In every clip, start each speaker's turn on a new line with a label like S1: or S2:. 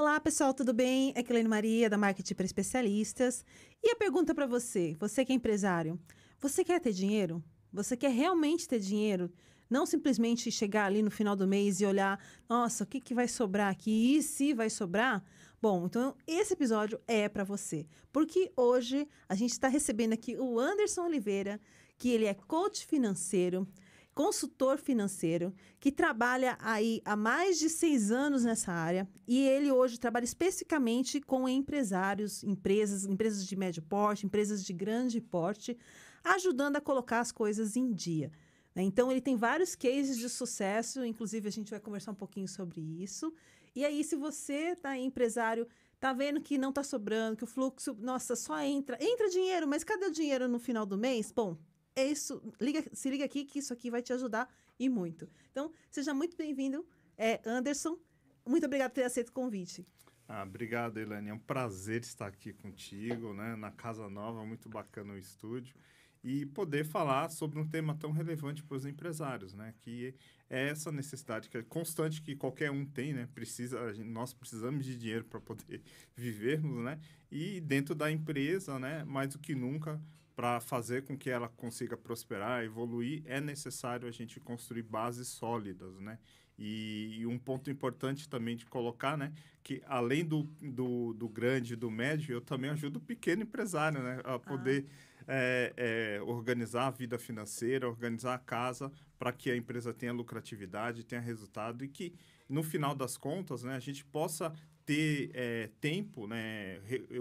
S1: Olá, pessoal, tudo bem? É Lene Maria, da Marketing para Especialistas. E a pergunta para você, você que é empresário, você quer ter dinheiro? Você quer realmente ter dinheiro? Não simplesmente chegar ali no final do mês e olhar, nossa, o que, que vai sobrar aqui? E se vai sobrar? Bom, então esse episódio é para você. Porque hoje a gente está recebendo aqui o Anderson Oliveira, que ele é coach financeiro, consultor financeiro, que trabalha aí há mais de seis anos nessa área e ele hoje trabalha especificamente com empresários, empresas, empresas de médio porte, empresas de grande porte, ajudando a colocar as coisas em dia. Né? Então, ele tem vários cases de sucesso, inclusive a gente vai conversar um pouquinho sobre isso. E aí, se você está empresário, tá vendo que não está sobrando, que o fluxo, nossa, só entra, entra dinheiro, mas cadê o dinheiro no final do mês? Bom, é isso, liga, se liga aqui que isso aqui vai te ajudar e muito. Então, seja muito bem-vindo, é, Anderson. Muito obrigado por ter aceito o convite.
S2: Ah, obrigado, Elane. É um prazer estar aqui contigo, né? Na Casa Nova, muito bacana o estúdio. E poder falar sobre um tema tão relevante para os empresários, né? Que é essa necessidade que é constante que qualquer um tem, né? Precisa, gente, nós precisamos de dinheiro para poder vivermos, né? E dentro da empresa, né? Mais do que nunca, para fazer com que ela consiga prosperar, evoluir, é necessário a gente construir bases sólidas, né? E, e um ponto importante também de colocar, né? Que além do, do, do, grande, do médio, eu também ajudo o pequeno empresário, né? A poder ah. é, é, organizar a vida financeira, organizar a casa para que a empresa tenha lucratividade, tenha resultado e que, no final das contas, né? A gente possa ter é, tempo, né?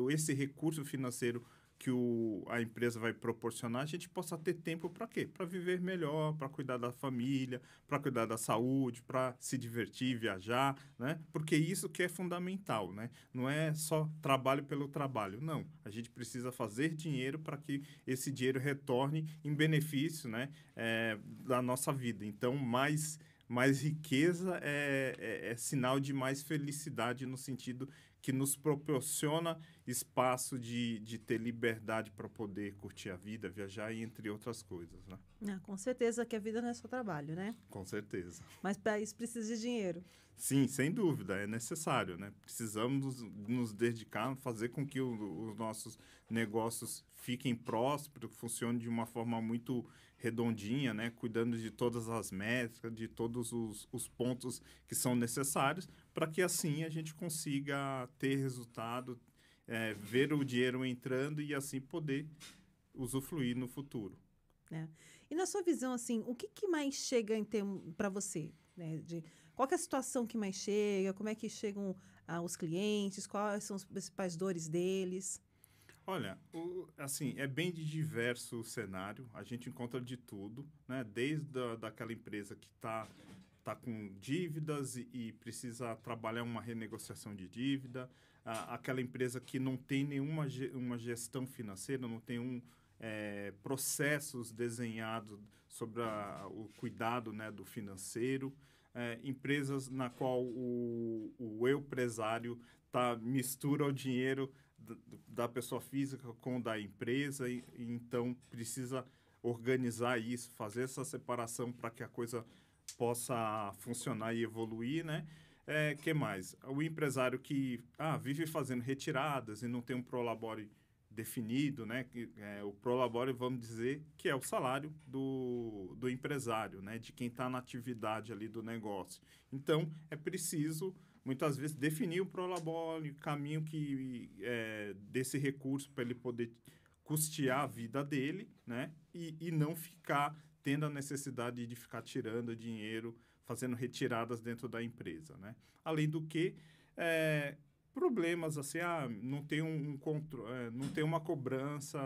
S2: Esse recurso financeiro que o, a empresa vai proporcionar, a gente possa ter tempo para quê? Para viver melhor, para cuidar da família, para cuidar da saúde, para se divertir, viajar, né? Porque isso que é fundamental, né? Não é só trabalho pelo trabalho, não. A gente precisa fazer dinheiro para que esse dinheiro retorne em benefício, né? É, da nossa vida. Então, mais mais riqueza é, é, é, sinal de mais felicidade no sentido que nos proporciona espaço de, de ter liberdade para poder curtir a vida, viajar e entre outras coisas, né?
S1: Ah, com certeza que a vida não é só trabalho, né?
S2: Com certeza.
S1: Mas para isso precisa de dinheiro.
S2: Sim, sem dúvida, é necessário, né? Precisamos nos dedicar, fazer com que o, os nossos negócios fiquem prósperos, funcionem de uma forma muito redondinha, né? Cuidando de todas as métricas, de todos os, os pontos que são necessários para que assim a gente consiga ter resultado, é, ver o dinheiro entrando e assim poder usufruir no futuro.
S1: É. E na sua visão, assim, o que, que mais chega em para você? Né? De, qual é a situação que mais chega? Como é que chegam ah, os clientes? Quais são as principais dores deles?
S2: Olha, o, assim, é bem de diverso cenário. A gente encontra de tudo, né? Desde a, daquela empresa que está está com dívidas e, e, precisa trabalhar uma renegociação de dívida, aquela empresa que não tem nenhuma ge, uma gestão financeira, não tem um é, processos desenhados sobre a, o cuidado né, do financeiro, é, empresas na qual o, o empresário tá, mistura o dinheiro da pessoa física com o da empresa, e, então precisa organizar isso, fazer essa separação para que a coisa possa funcionar e evoluir, né? É, que mais? O empresário que ah, vive fazendo retiradas e não tem um prolabore definido, né? É, o prolabore, vamos dizer, que é o salário do, do empresário, né? De quem está na atividade ali do negócio. Então, é preciso, muitas vezes, definir o prolabore, o caminho que, é, desse recurso para ele poder custear a vida dele, né? E, e não ficar tendo a necessidade de ficar tirando dinheiro, fazendo retiradas dentro da empresa, né? Além do que, é, problemas assim, ah, não tem um, um contro, é, não tem uma cobrança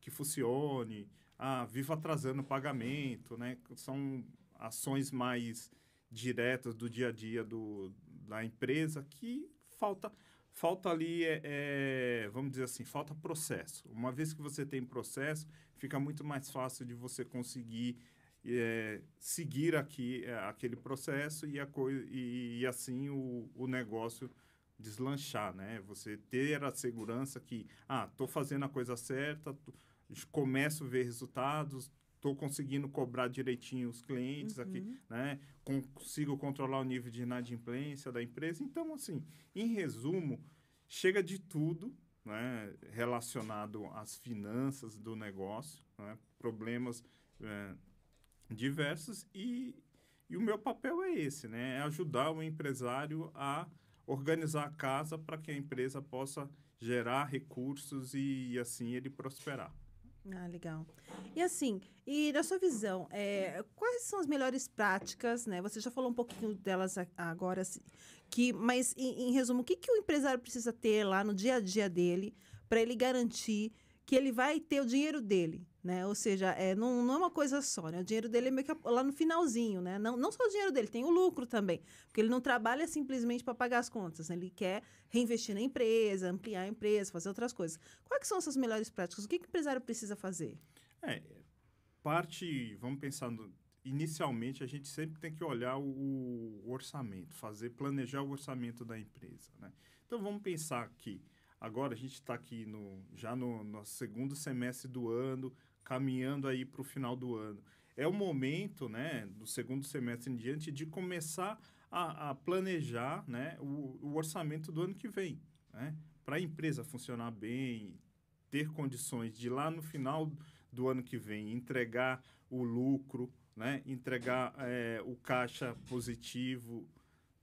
S2: que funcione, ah, vivo atrasando pagamento, né? São ações mais diretas do dia a dia do, da empresa que falta falta ali é, é, vamos dizer assim falta processo uma vez que você tem processo fica muito mais fácil de você conseguir é, seguir aqui é, aquele processo e, a e, e assim o, o negócio deslanchar, né? Você ter a segurança que, ah, estou fazendo a coisa certa, tô, começo a ver resultados, estou conseguindo cobrar direitinho os clientes uhum. aqui, né? Consigo controlar o nível de inadimplência da empresa. Então, assim, em resumo, chega de tudo né, relacionado às finanças do negócio, né, problemas é, diversos e, e o meu papel é esse, né, é ajudar o empresário a organizar a casa para que a empresa possa gerar recursos e, e assim ele prosperar.
S1: Ah, legal. E assim, e na sua visão, é, quais são as melhores práticas, né? Você já falou um pouquinho delas agora, assim, que, mas, em, em resumo, o que, que o empresário precisa ter lá no dia a dia dele para ele garantir que ele vai ter o dinheiro dele? Né? Ou seja, é, não, não é uma coisa só, né? O dinheiro dele é meio que lá no finalzinho, né? Não, não só o dinheiro dele, tem o lucro também. Porque ele não trabalha simplesmente para pagar as contas, né? Ele quer reinvestir na empresa, ampliar a empresa, fazer outras coisas. Quais são essas melhores práticas? O que, que o empresário precisa fazer?
S2: É, parte, vamos pensar no, inicialmente a gente sempre tem que olhar o, o, orçamento, fazer planejar o orçamento da empresa, né? Então vamos pensar que agora a gente está aqui no já no nosso segundo semestre do ano, caminhando aí para o final do ano. É o momento, né, do segundo semestre em diante de começar a, a planejar, né, o, o orçamento do ano que vem, né? Para a empresa funcionar bem, ter condições de lá no final do ano que vem entregar o lucro, né, entregar é, o caixa positivo,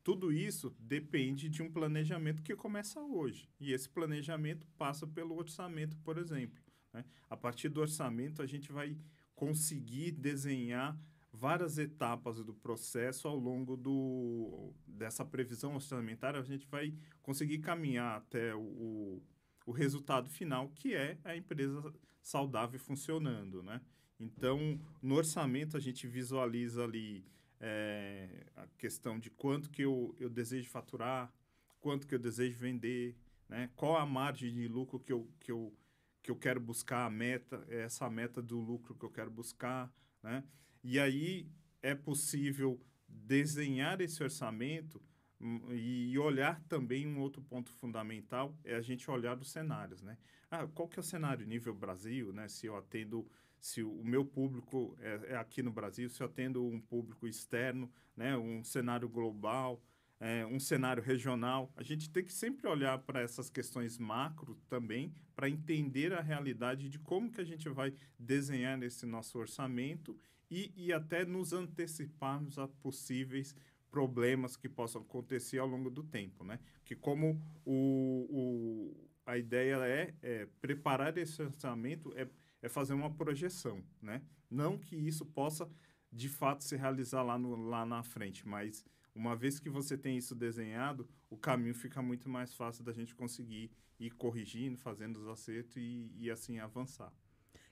S2: tudo isso depende de um planejamento que começa hoje. E esse planejamento passa pelo orçamento, por exemplo. Né? A partir do orçamento, a gente vai conseguir desenhar várias etapas do processo ao longo do, dessa previsão orçamentária. A gente vai conseguir caminhar até o, o, resultado final, que é a empresa saudável funcionando. Né? Então, no orçamento, a gente visualiza ali é, a questão de quanto que eu, eu desejo faturar, quanto que eu desejo vender, né? qual a margem de lucro que eu, que eu, que eu quero buscar, a meta, é essa meta do lucro que eu quero buscar. Né? E aí é possível desenhar esse orçamento hum, e olhar também um outro ponto fundamental é a gente olhar os cenários, né? Ah, qual que é o cenário nível Brasil, né? Se eu atendo se o meu público é, é aqui no Brasil, se eu atendo um público externo, né, um cenário global, é, um cenário regional. A gente tem que sempre olhar para essas questões macro também para entender a realidade de como que a gente vai desenhar esse nosso orçamento e, e até nos anteciparmos a possíveis problemas que possam acontecer ao longo do tempo, né? Que como o, o a ideia é, é preparar esse orçamento é é fazer uma projeção, né? Não que isso possa de fato se realizar lá, no, lá na frente, mas uma vez que você tem isso desenhado, o caminho fica muito mais fácil da gente conseguir ir corrigindo, fazendo os acertos e, e assim avançar.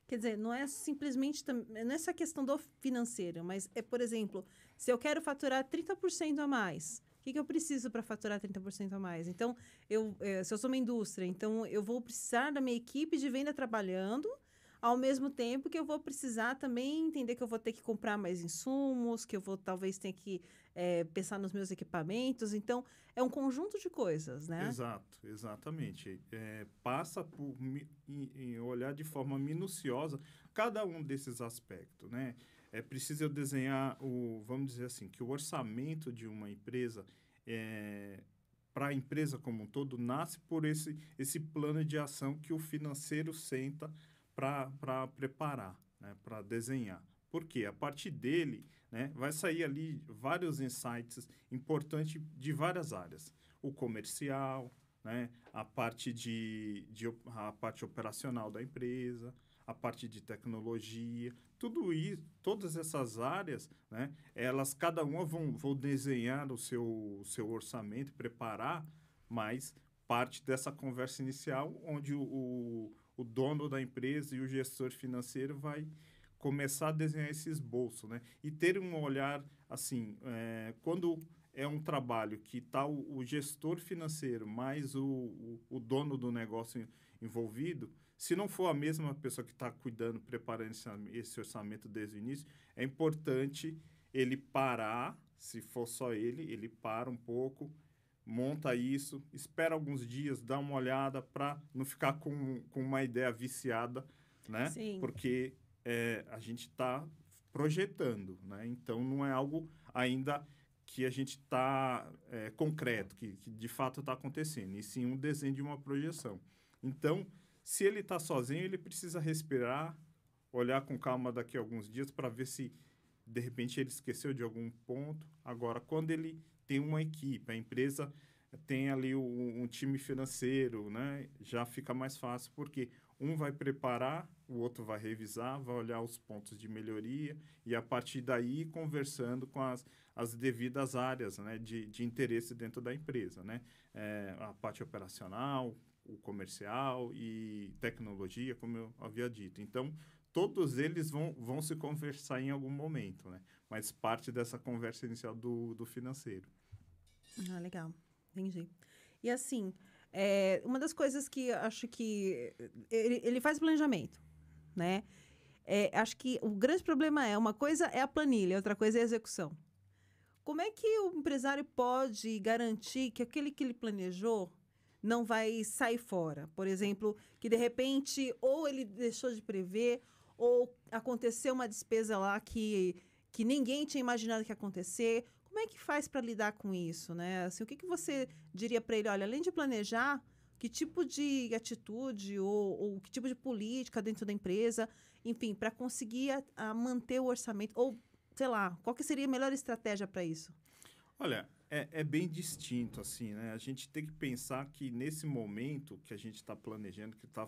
S1: Quer dizer, não é simplesmente não é essa questão do financeiro, mas é, por exemplo, se eu quero faturar 30% a mais, o que, que eu preciso para faturar 30% a mais? Então, eu, eh, se eu sou uma indústria, então eu vou precisar da minha equipe de venda trabalhando ao mesmo tempo que eu vou precisar também entender que eu vou ter que comprar mais insumos, que eu vou talvez ter que é, pensar nos meus equipamentos. Então, é um conjunto de coisas, né?
S2: Exato, exatamente. É, passa por em, em olhar de forma minuciosa cada um desses aspectos, né? É preciso eu desenhar o, vamos dizer assim, que o orçamento de uma empresa é, para a empresa como um todo nasce por esse, esse plano de ação que o financeiro senta para preparar, né, para desenhar. Porque a partir dele né, vai sair ali vários insights importantes de várias áreas. O comercial, né, a, parte de, de, a parte operacional da empresa, a parte de tecnologia, tudo isso, todas essas áreas, né, elas cada uma vão, vão desenhar o seu, seu orçamento, preparar, mas parte dessa conversa inicial onde o, o o dono da empresa e o gestor financeiro vai começar a desenhar esse esboço, né? E ter um olhar assim, é, quando é um trabalho que está o, o, gestor financeiro mais o, o, o, dono do negócio envolvido, se não for a mesma pessoa que está cuidando, preparando esse, esse orçamento desde o início, é importante ele parar, se for só ele, ele para um pouco, monta isso, espera alguns dias, dá uma olhada para não ficar com, com uma ideia viciada, né? Sim. Porque é, a gente está projetando, né? Então não é algo ainda que a gente está é, concreto, que, que de fato está acontecendo, e sim um desenho de uma projeção. Então, se ele está sozinho, ele precisa respirar, olhar com calma daqui a alguns dias para ver se de repente ele esqueceu de algum ponto. Agora, quando ele tem uma equipe, a empresa tem ali um time financeiro, né? Já fica mais fácil porque um vai preparar, o outro vai revisar, vai olhar os pontos de melhoria e a partir daí conversando com as, as devidas áreas né, de, de interesse dentro da empresa, né? É, a parte operacional, o comercial e tecnologia, como eu havia dito. Então, todos eles vão, vão se conversar em algum momento, né? Mas parte dessa conversa inicial do, do financeiro.
S1: Ah, legal. Entendi. E assim, é, uma das coisas que acho que eh, ele, ele faz planejamento, né? É, acho que o grande problema é uma coisa é a planilha, outra coisa é a execução. Como é que o empresário pode garantir que aquele que ele planejou não vai sair fora? Por exemplo, que de repente ou ele deixou de prever ou aconteceu uma despesa lá que, que ninguém tinha imaginado que ia acontecer, como é que faz para lidar com isso, né? Assim, o que, que você diria para ele? Olha, além de planejar, que tipo de atitude ou, ou, que tipo de política dentro da empresa, enfim, para conseguir a, a manter o orçamento ou sei lá, qual que seria a melhor estratégia para isso? Olha,
S2: é, é, bem distinto assim, né? A gente tem que pensar que nesse momento que a gente está planejando, que está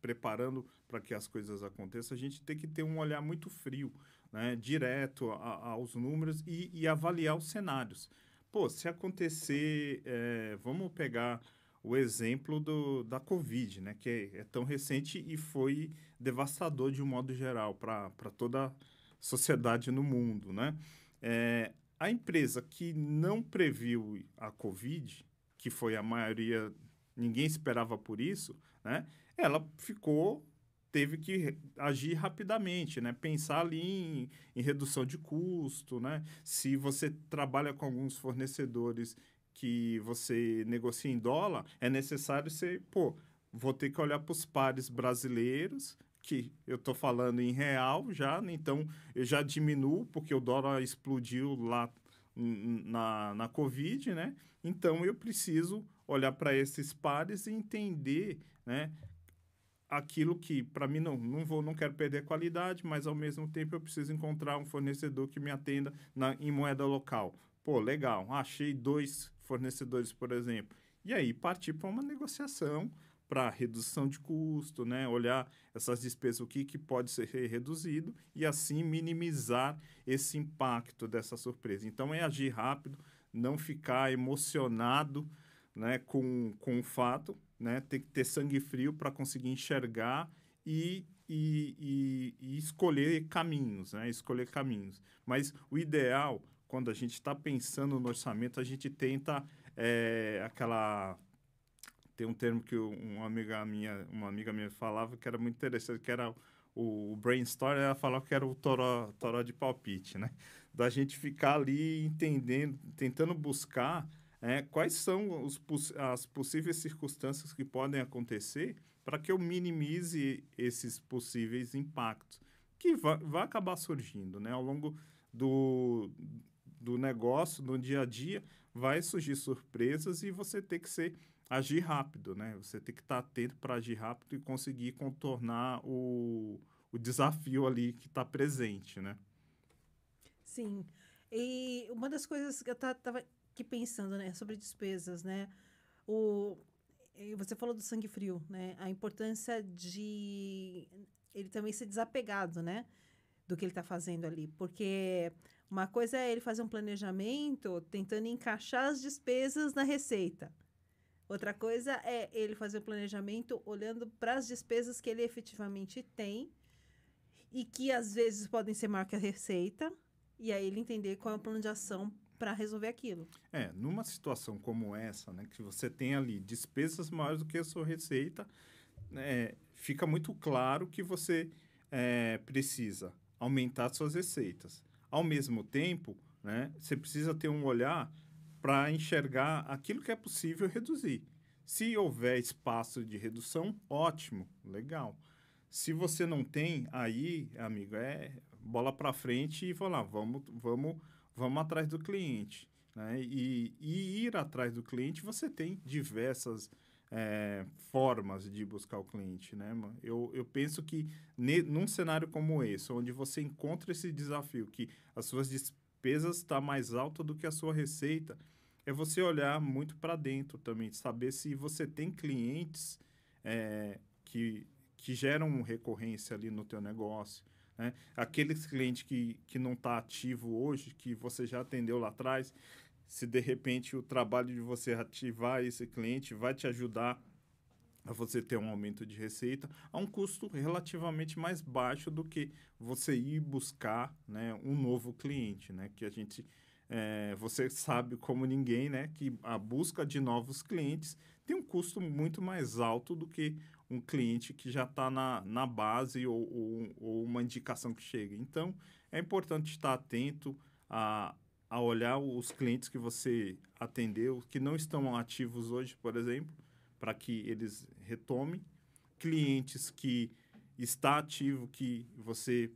S2: preparando para que as coisas aconteçam, a gente tem que ter um olhar muito frio, né, direto a, aos números e, e, avaliar os cenários. Pô, se acontecer, é, vamos pegar o exemplo do, da Covid, né, que é, é tão recente e foi devastador de um modo geral para toda a sociedade no mundo. Né? É, a empresa que não previu a Covid, que foi a maioria, ninguém esperava por isso, né? ela ficou teve que agir rapidamente, né? Pensar ali em, em, redução de custo, né? Se você trabalha com alguns fornecedores que você negocia em dólar, é necessário você, pô, vou ter que olhar para os pares brasileiros, que eu estou falando em real já, né? então eu já diminuo, porque o dólar explodiu lá na, na Covid, né? Então eu preciso olhar para esses pares e entender, né? aquilo que para mim não não vou não quero perder qualidade mas ao mesmo tempo eu preciso encontrar um fornecedor que me atenda na, em moeda local pô legal achei dois fornecedores por exemplo e aí partir para uma negociação para redução de custo, né? olhar essas despesas, o que, que pode ser reduzido e assim minimizar esse impacto dessa surpresa. Então é agir rápido, não ficar emocionado né, com, com o fato, né? Tem que ter sangue frio para conseguir enxergar e, e, e, e, escolher caminhos, né? Escolher caminhos. Mas o ideal, quando a gente está pensando no orçamento, a gente tenta é, aquela tem um termo que uma amiga minha, uma amiga minha falava que era muito interessante, que era o brainstorm, ela falava que era o toró, toró de palpite, né? Da gente ficar ali entendendo, tentando buscar é, quais são os, as possíveis circunstâncias que podem acontecer para que eu minimize esses possíveis impactos que vai, vai acabar surgindo, né? Ao longo do, do negócio, do dia a dia, vai surgir surpresas e você tem que ser agir rápido, né? Você tem que estar atento para agir rápido e conseguir contornar o, o desafio ali que está presente, né?
S1: Sim. E uma das coisas que eu estava pensando, né, sobre despesas, né? O você falou do sangue frio, né? A importância de ele também ser desapegado, né? Do que ele está fazendo ali. Porque uma coisa é ele fazer um planejamento tentando encaixar as despesas na receita. Outra coisa é ele fazer o um planejamento olhando para as despesas que ele efetivamente tem e que às vezes podem ser maior que a receita. E aí ele entender qual é o plano de ação para resolver aquilo.
S2: É, numa situação como essa, né, que você tem ali despesas maiores do que a sua receita, é, fica muito claro que você é, precisa aumentar suas receitas. Ao mesmo tempo, né, você precisa ter um olhar para enxergar aquilo que é possível reduzir. Se houver espaço de redução, ótimo, legal. Se você não tem, aí, amigo, é bola para frente e falar, ah, vamos, vamos vamos atrás do cliente. Né? E, e ir atrás do cliente, você tem diversas é, formas de buscar o cliente. Né? Eu, eu penso que ne, num cenário como esse, onde você encontra esse desafio, que as suas despesas estão tá mais alta do que a sua receita, é você olhar muito para dentro também, saber se você tem clientes é, que, que geram recorrência ali no teu negócio, né? Aquele cliente que, que não está ativo hoje, que você já atendeu lá atrás, se de repente o trabalho de você ativar esse cliente vai te ajudar a você ter um aumento de receita a um custo relativamente mais baixo do que você ir buscar né, um novo cliente, né? Que a gente é, você sabe como ninguém, né, que a busca de novos clientes tem um custo muito mais alto do que um cliente que já está na, na base ou, ou, ou, uma indicação que chega. Então, é importante estar atento a, a olhar os clientes que você atendeu, que não estão ativos hoje, por exemplo, para que eles retomem. Clientes que está ativo, que você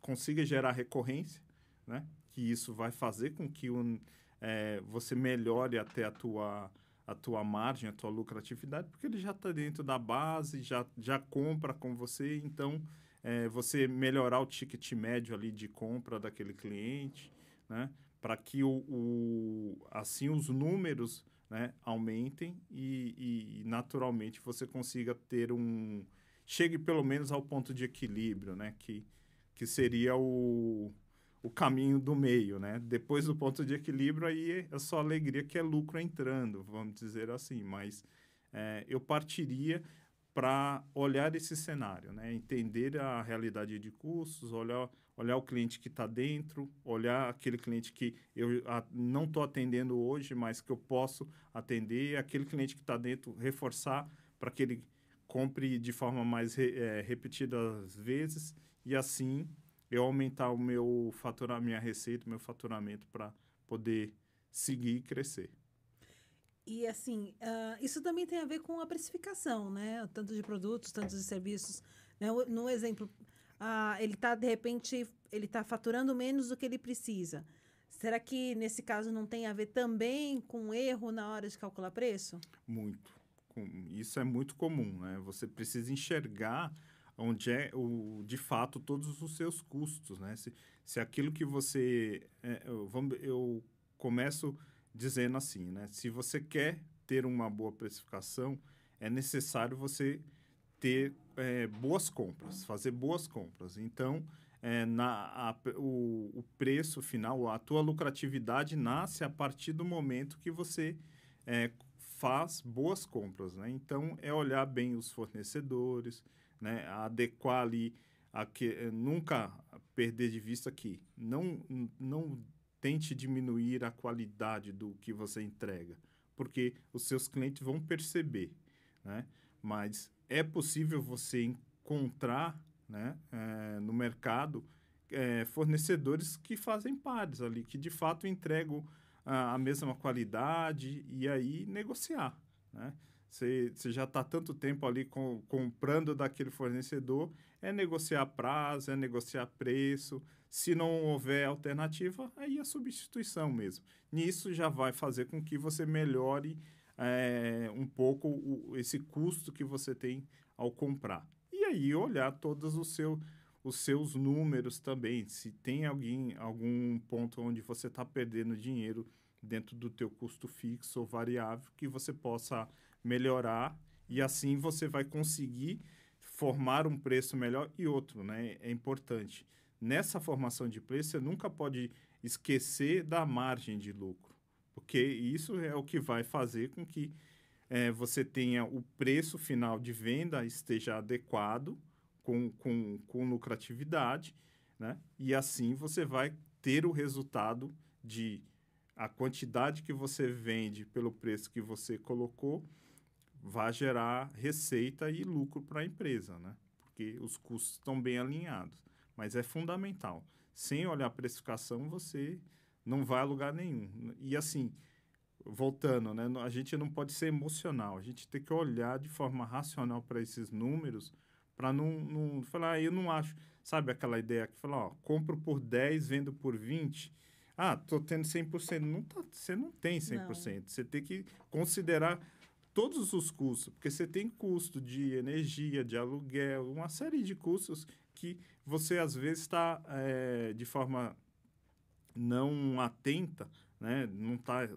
S2: consiga gerar recorrência, né? que isso vai fazer com que um, é, você melhore até a tua a tua margem, a tua lucratividade, porque ele já está dentro da base, já, já compra com você, então é, você melhorar o ticket médio ali de compra daquele cliente, né? Para que o, o, assim os números né, aumentem e, e naturalmente você consiga ter um chegue pelo menos ao ponto de equilíbrio, né? Que, que seria o o caminho do meio, né? Depois do ponto de equilíbrio, aí é só alegria que é lucro entrando, vamos dizer assim. Mas é, eu partiria para olhar esse cenário, né? entender a realidade de custos, olhar, olhar o cliente que está dentro, olhar aquele cliente que eu a, não estou atendendo hoje, mas que eu posso atender, aquele cliente que está dentro, reforçar para que ele compre de forma mais re, é, repetida às vezes e assim eu aumentar o meu faturamento, minha receita, meu faturamento para poder seguir e crescer.
S1: E assim, uh, isso também tem a ver com a precificação, né? Tanto de produtos, tanto de serviços. Né? No exemplo, uh, ele está, de repente, ele está faturando menos do que ele precisa. Será que nesse caso não tem a ver também com erro na hora de calcular preço?
S2: Muito. Isso é muito comum, né? Você precisa enxergar onde é o, de fato todos os seus custos, né? Se, se aquilo que você. É, eu, vamos, eu começo dizendo assim, né? Se você quer ter uma boa precificação, é necessário você ter é, boas compras, fazer boas compras. Então, é, na, a, o, o, preço final, a tua lucratividade nasce a partir do momento que você é, faz boas compras. Né? Então, é olhar bem os fornecedores, né, adequar ali, a que, eh, nunca perder de vista que não, não tente diminuir a qualidade do que você entrega, porque os seus clientes vão perceber, né? Mas é possível você encontrar né, é, no mercado é, fornecedores que fazem pares ali, que de fato entregam a, a mesma qualidade e aí negociar, né? você, já está tanto tempo ali com, comprando daquele fornecedor, é negociar prazo, é negociar preço. Se não houver alternativa, aí a é substituição mesmo. Nisso já vai fazer com que você melhore é, um pouco o, esse custo que você tem ao comprar. E aí olhar todos os seus os seus números também, se tem alguém algum ponto onde você está perdendo dinheiro dentro do teu custo fixo ou variável que você possa melhorar e assim você vai conseguir formar um preço melhor e outro, né? É importante. Nessa formação de preço, você nunca pode esquecer da margem de lucro, porque isso é o que vai fazer com que é, você tenha o preço final de venda esteja adequado com, com, com lucratividade, né? E assim você vai ter o resultado de a quantidade que você vende pelo preço que você colocou vai gerar receita e lucro para a empresa, né? Porque os custos estão bem alinhados. Mas é fundamental. Sem olhar a precificação, você não vai a lugar nenhum. E assim, voltando, né? A gente não pode ser emocional. A gente tem que olhar de forma racional para esses números para não, não falar, ah, eu não acho. Sabe aquela ideia que fala, ó, compro por 10, vendo por 20. Ah, tô tendo 100%. Não tá, você não tem 100%. Não. Você tem que considerar todos os custos, porque você tem custo de energia, de aluguel, uma série de custos que você às vezes está é, eh, de forma não atenta, né? não está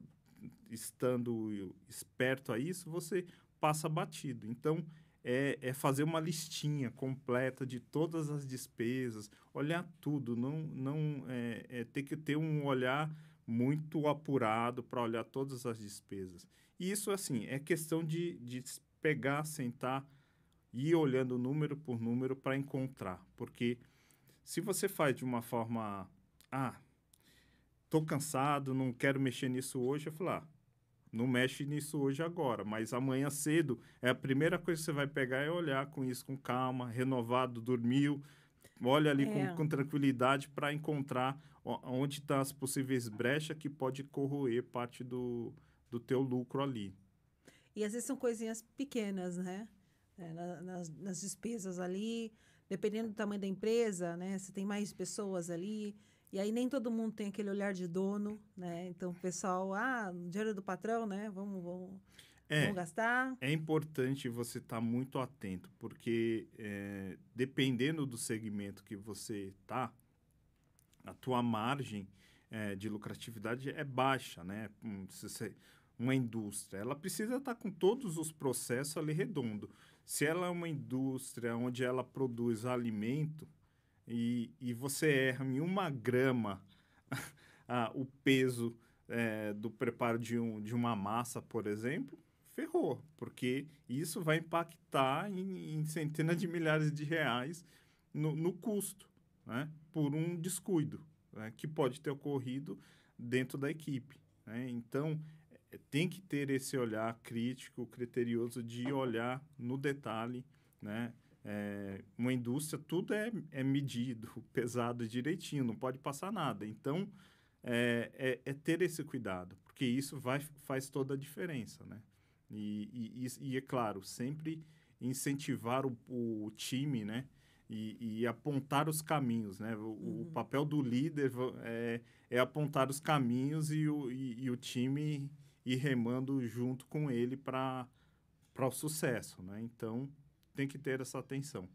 S2: estando esperto a isso, você passa batido. Então, é, é, fazer uma listinha completa de todas as despesas, olhar tudo, não, não é, é ter que ter um olhar muito apurado para olhar todas as despesas isso, assim, é questão de, de pegar, sentar e ir olhando número por número para encontrar. Porque se você faz de uma forma, ah, estou cansado, não quero mexer nisso hoje, eu falo, ah, não mexe nisso hoje agora, mas amanhã cedo é a primeira coisa que você vai pegar é olhar com isso com calma, renovado, dormiu, olha ali é. com, com, tranquilidade para encontrar onde estão tá as possíveis brechas que pode corroer parte do, do teu lucro ali.
S1: E às vezes são coisinhas pequenas, né? É, na, nas, nas, despesas ali, dependendo do tamanho da empresa, né? Se tem mais pessoas ali, e aí nem todo mundo tem aquele olhar de dono, né? Então o pessoal, ah, dinheiro do patrão, né? Vamos, vamos,
S2: é, vamos gastar. É importante você estar tá muito atento, porque é, dependendo do segmento que você está, a tua margem é, de lucratividade é baixa, né? Hum, se você uma indústria, ela precisa estar tá com todos os processos ali redondo. Se ela é uma indústria onde ela produz alimento e, e você erra em uma grama ah, o peso é, do preparo de, um, de uma massa, por exemplo, ferrou, porque isso vai impactar em, em centenas de milhares de reais no, no custo, né? por um descuido né? que pode ter ocorrido dentro da equipe. Né? Então, é, tem que ter esse olhar crítico, criterioso de olhar no detalhe, né? É, uma indústria, tudo é, é medido, pesado direitinho, não pode passar nada. Então, é, é, é ter esse cuidado, porque isso vai, faz toda a diferença, né? E, e, e é claro, sempre incentivar o, o time, né? E, e, apontar os caminhos, né? O, uhum. o papel do líder é, é apontar os caminhos e o, e, e o time e remando junto com ele para o sucesso, né? Então, tem que ter essa atenção.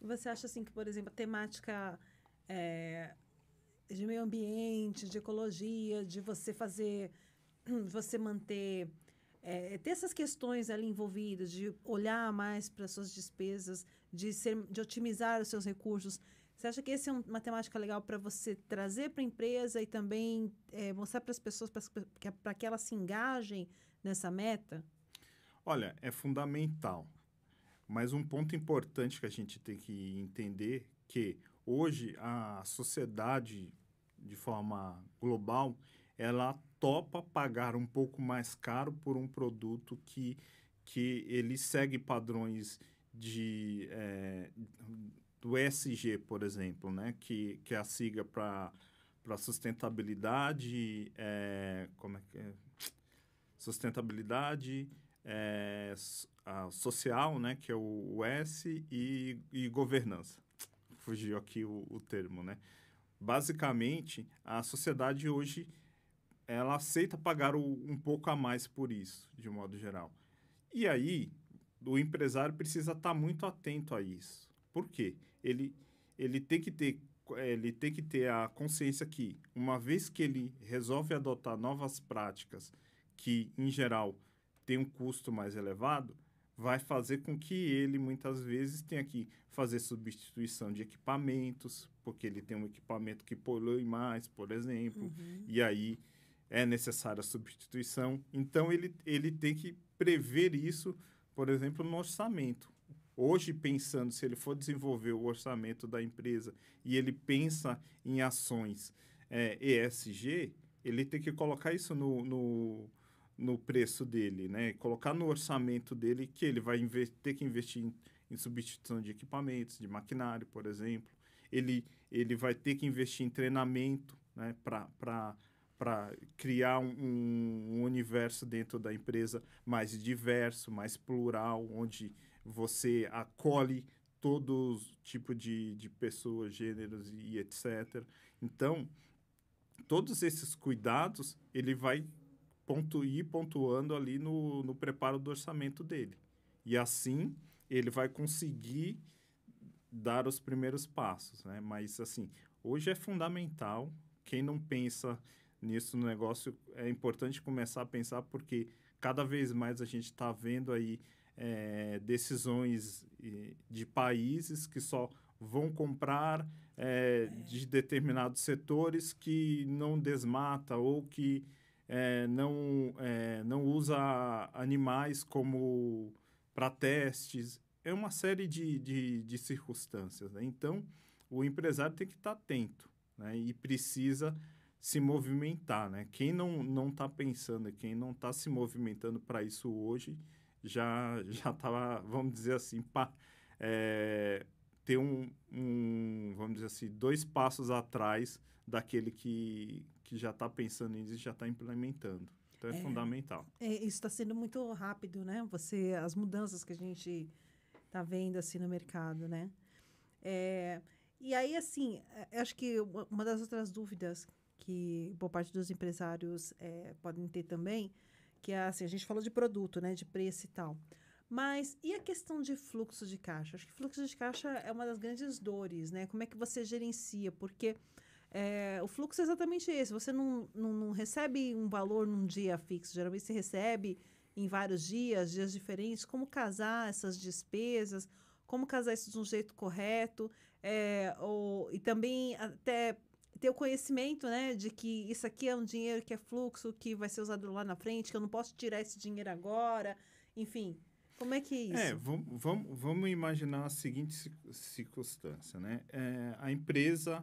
S1: E você acha, assim, que, por exemplo, a temática é, de meio ambiente, de ecologia, de você fazer, você manter... É, é, ter essas questões ali envolvidas, de olhar mais para suas despesas, de, ser, de otimizar os seus recursos, você acha que essa é uma temática legal para você trazer para a empresa e também é, mostrar para as pessoas para que elas se engajem nessa meta?
S2: Olha, é fundamental. Mas um ponto importante que a gente tem que entender que hoje a sociedade de forma global ela topa pagar um pouco mais caro por um produto que, que ele segue padrões de é, do SG, por exemplo, né? que, que é a sigla para sustentabilidade, é, como é que é? sustentabilidade é, a, social, né? que é o, o S, e, e governança. Fugiu aqui o, o termo, né? Basicamente, a sociedade hoje ela aceita pagar o, um pouco a mais por isso, de modo geral. E aí, o empresário precisa estar tá muito atento a isso. Por quê? ele, ele tem que ter ele tem que ter a consciência que, uma vez que ele resolve adotar novas práticas que, em geral, tem um custo mais elevado, vai fazer com que ele, muitas vezes, tenha que fazer substituição de equipamentos, porque ele tem um equipamento que polui mais, por exemplo, uhum. e aí é necessária a substituição. Então, ele, ele tem que prever isso, por exemplo, no orçamento. Hoje, pensando, se ele for desenvolver o orçamento da empresa e ele pensa em ações é, ESG, ele tem que colocar isso no, no, no, preço dele, né? Colocar no orçamento dele que ele vai ter que investir em, em substituição de equipamentos, de maquinário, por exemplo. Ele, ele vai ter que investir em treinamento né? para para criar um, um, universo dentro da empresa mais diverso, mais plural, onde você acolhe todo tipo de, de pessoas, gêneros e etc. Então, todos esses cuidados ele vai ir pontuando ali no, no preparo do orçamento dele. E assim ele vai conseguir dar os primeiros passos, né? Mas assim, hoje é fundamental. Quem não pensa nisso no negócio é importante começar a pensar porque cada vez mais a gente está vendo aí é, decisões de países que só vão comprar é, de determinados setores que não desmata ou que é, não, é, não usa animais como para testes. É uma série de, de, de circunstâncias. Né? Então, o empresário tem que estar tá atento né? e precisa se movimentar. Né? Quem não está pensando, quem não está se movimentando para isso hoje, já já estava, vamos dizer assim, pá, é, ter um, um, vamos dizer assim, dois passos atrás daquele que, que já está pensando nisso e já está implementando. Então é, é fundamental.
S1: É, isso está sendo muito rápido, né? Você, as mudanças que a gente está vendo assim no mercado, né? É, e aí, assim, acho que uma das outras dúvidas que boa parte dos empresários é, podem ter também que é assim, a gente falou de produto, né, de preço e tal. Mas e a questão de fluxo de caixa? Acho que fluxo de caixa é uma das grandes dores, né? Como é que você gerencia? Porque é, o fluxo é exatamente esse. Você não, não, não, recebe um valor num dia fixo. Geralmente você recebe em vários dias, dias diferentes. Como casar essas despesas? Como casar isso de um jeito correto? É, ou, e também até ter o conhecimento, né, de que isso aqui é um dinheiro que é fluxo, que vai ser usado lá na frente, que eu não posso tirar esse dinheiro agora, enfim. Como é que é, é isso? É,
S2: vamos, imaginar a seguinte circunstância, né? É, a empresa,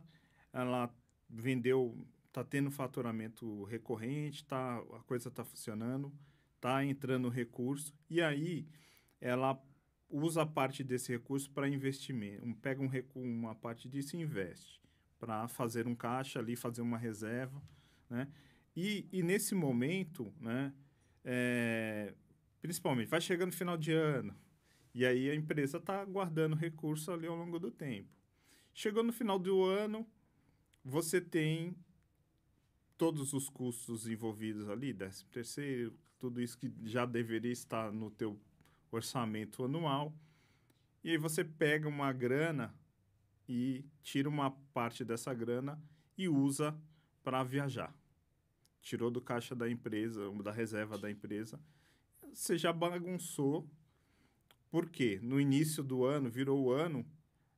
S2: ela vendeu, está tendo faturamento recorrente, tá, a coisa está funcionando, está entrando recurso, e aí ela usa parte desse recurso para investimento, pega um, uma parte disso e investe para fazer um caixa ali, fazer uma reserva, né? E, e nesse momento, né, é, principalmente, vai chegando final de ano, e aí a empresa está guardando recurso ali ao longo do tempo. Chegou no final do ano, você tem todos os custos envolvidos ali, 13 terceiro, tudo isso que já deveria estar no teu orçamento anual. E aí você pega uma grana e tira uma parte dessa grana e usa para viajar. Tirou do caixa da empresa, da reserva da empresa. Você já bagunçou. Porque no início do ano, virou o ano,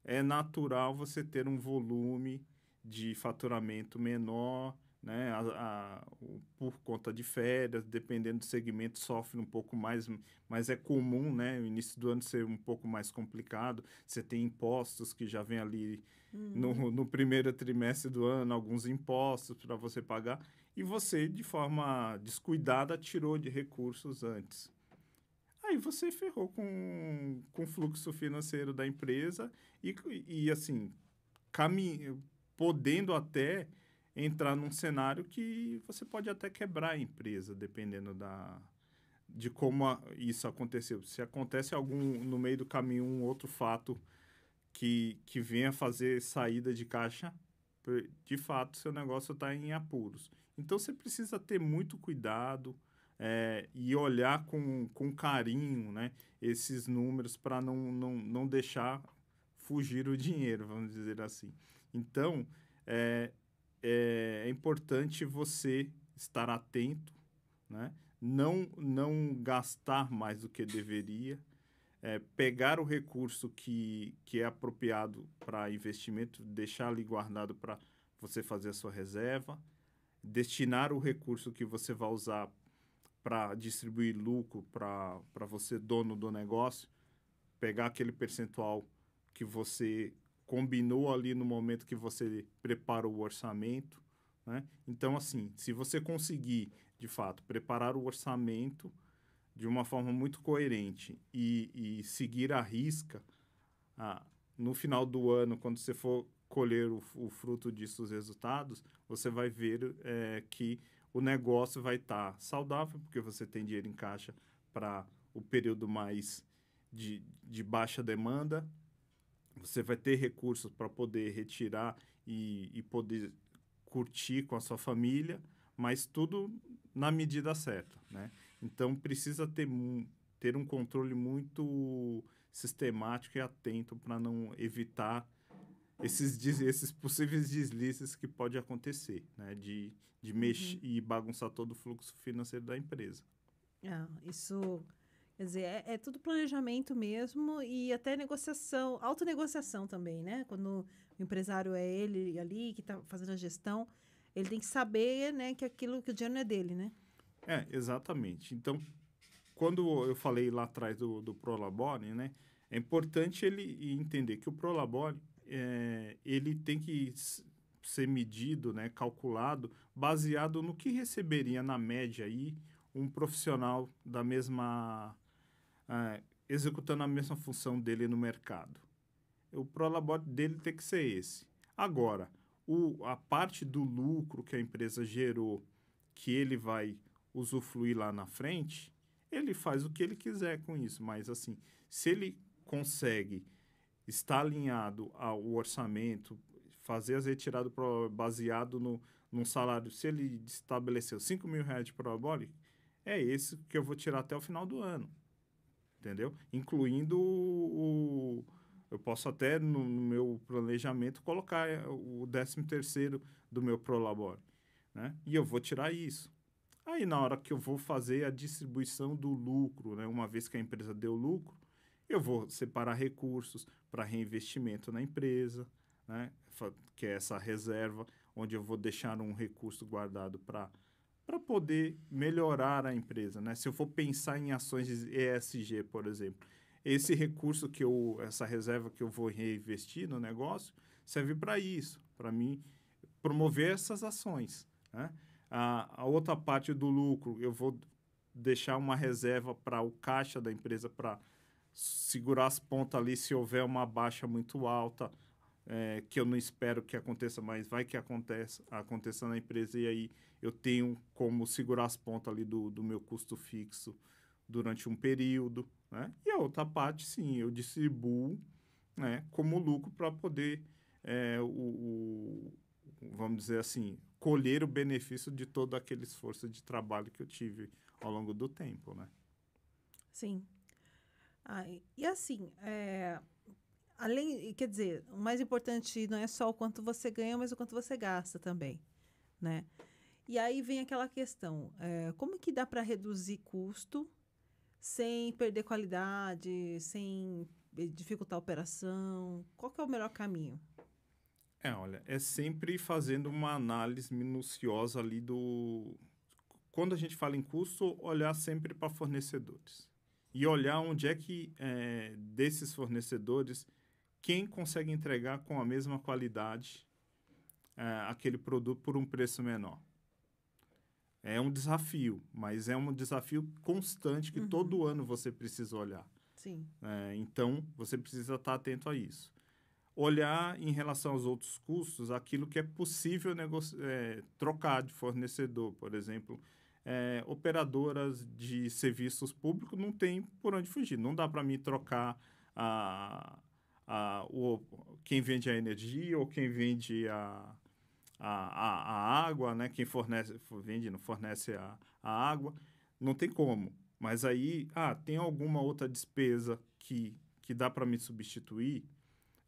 S2: é natural você ter um volume de faturamento menor né? A, a, o, por conta de férias, dependendo do segmento, sofre um pouco mais, mas é comum, né? O início do ano ser um pouco mais complicado. Você tem impostos que já vem ali uhum. no, no primeiro trimestre do ano, alguns impostos para você pagar, e você, de forma descuidada, tirou de recursos antes. Aí você ferrou com, com o fluxo financeiro da empresa e, e assim, caminho, podendo até entrar num cenário que você pode até quebrar a empresa, dependendo da, de como a, isso aconteceu. Se acontece algum no meio do caminho um outro fato que, que venha fazer saída de caixa, de fato seu negócio está em apuros. Então você precisa ter muito cuidado é, e olhar com, com carinho né, esses números para não, não, não deixar fugir o dinheiro, vamos dizer assim. Então, é, é, é importante você estar atento, né? não, não gastar mais do que deveria, é, pegar o recurso que, que é apropriado para investimento, deixar ali guardado para você fazer a sua reserva, destinar o recurso que você vai usar para distribuir lucro para você, dono do negócio, pegar aquele percentual que você combinou ali no momento que você prepara o orçamento. Né? Então, assim, se você conseguir, de fato, preparar o orçamento de uma forma muito coerente e, e seguir a risca, ah, no final do ano, quando você for colher o, o fruto disso, os resultados, você vai ver é, que o negócio vai estar tá saudável, porque você tem dinheiro em caixa para o período mais de, de baixa demanda, você vai ter recursos para poder retirar e, e poder curtir com a sua família, mas tudo na medida certa, né? Então precisa ter, ter um controle muito sistemático e atento para não evitar esses, esses possíveis deslizes que pode acontecer, né? De, de mexer uhum. e bagunçar todo o fluxo financeiro da empresa.
S1: Ah, isso Quer dizer, é, é tudo planejamento mesmo e até negociação, autonegociação também, né? Quando o empresário é ele ali que está fazendo a gestão, ele tem que saber, né, que aquilo que o dinheiro não é
S2: dele, né? É, exatamente. Então, quando eu falei lá atrás do, do Prolabore, né, é importante ele entender que o Prolabore, é, ele tem que ser medido, né, calculado, baseado no que receberia na média aí um profissional da mesma ah, executando a mesma função dele no mercado. O Prolabot dele tem que ser esse. Agora, o, a parte do lucro que a empresa gerou, que ele vai usufruir lá na frente, ele faz o que ele quiser com isso. Mas, assim, se ele consegue estar alinhado ao orçamento, fazer as retiradas baseado no, num salário, se ele estabeleceu 5 mil reais de Prolabot, é esse que eu vou tirar até o final do ano entendeu? Incluindo o, eu posso até no, no meu planejamento colocar é, o 13 terceiro do meu prolabor, né? E eu vou tirar isso. Aí na hora que eu vou fazer a distribuição do lucro, né? Uma vez que a empresa deu lucro, eu vou separar recursos para reinvestimento na empresa, né? Que é essa reserva onde eu vou deixar um recurso guardado para para poder melhorar a empresa, né? Se eu for pensar em ações ESG, por exemplo, esse recurso que eu, essa reserva que eu vou reinvestir no negócio, serve para isso, para mim promover essas ações. Né? A, a, outra parte do lucro, eu vou deixar uma reserva para o caixa da empresa para segurar as pontas ali se houver uma baixa muito alta é, que eu não espero que aconteça, mas vai que aconteça, aconteça na empresa e aí eu tenho como segurar as pontas ali do, do meu custo fixo durante um período, né? E a outra parte, sim, eu distribuo, né, como lucro para poder é, o, o, vamos dizer assim, colher o benefício de todo aquele esforço de trabalho que eu tive ao longo do tempo, né?
S1: Sim. Ah, e assim, é, além, quer dizer, o mais importante não é só o quanto você ganha, mas o quanto você gasta também, né? E aí vem aquela questão, é, como que dá para reduzir custo sem perder qualidade, sem eh, dificultar a operação? Qual que é o melhor caminho?
S2: É, olha, é sempre fazendo uma análise minuciosa ali do... Quando a gente fala em custo, olhar sempre para fornecedores. E olhar onde é que é, desses fornecedores quem consegue entregar com a mesma qualidade é, aquele produto por um preço menor. É um desafio, mas é um desafio constante que uhum. todo ano você precisa olhar. Sim. É, então, você precisa estar atento a isso. Olhar em relação aos outros custos aquilo que é possível é, trocar de fornecedor. Por exemplo, é, operadoras de serviços públicos não tem por onde fugir. Não dá para mim trocar a a, o, quem vende a energia ou quem vende a, a, a, água, né? quem fornece, vende não fornece a, a água, não tem como. Mas aí, ah, tem alguma outra despesa que, que dá para me substituir?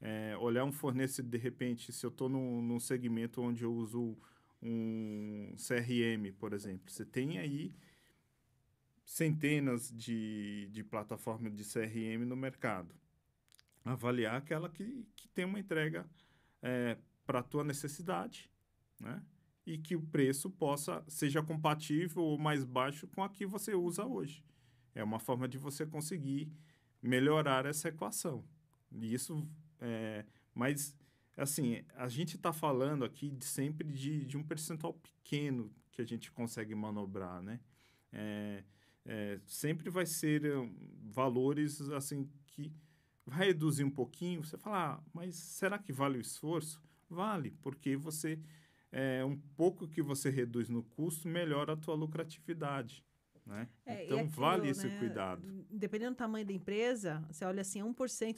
S2: É, olhar um fornecedor, de repente, se eu estou num, num segmento onde eu uso um CRM, por exemplo, você tem aí centenas de, de plataformas de CRM no mercado avaliar aquela que, que tem uma entrega é, para a tua necessidade, né? E que o preço possa seja compatível ou mais baixo com a que você usa hoje. É uma forma de você conseguir melhorar essa equação. E isso, é, mas assim, a gente está falando aqui de sempre de, de um percentual pequeno que a gente consegue manobrar, né? É, é, sempre vai ser hum, valores assim que vai reduzir um pouquinho, você fala, ah, mas será que vale o esforço? Vale, porque você é, um pouco que você reduz no custo melhora a tua lucratividade. Né? É, então, aquilo, vale esse né, cuidado.
S1: Dependendo do tamanho da empresa, você olha assim, 1%,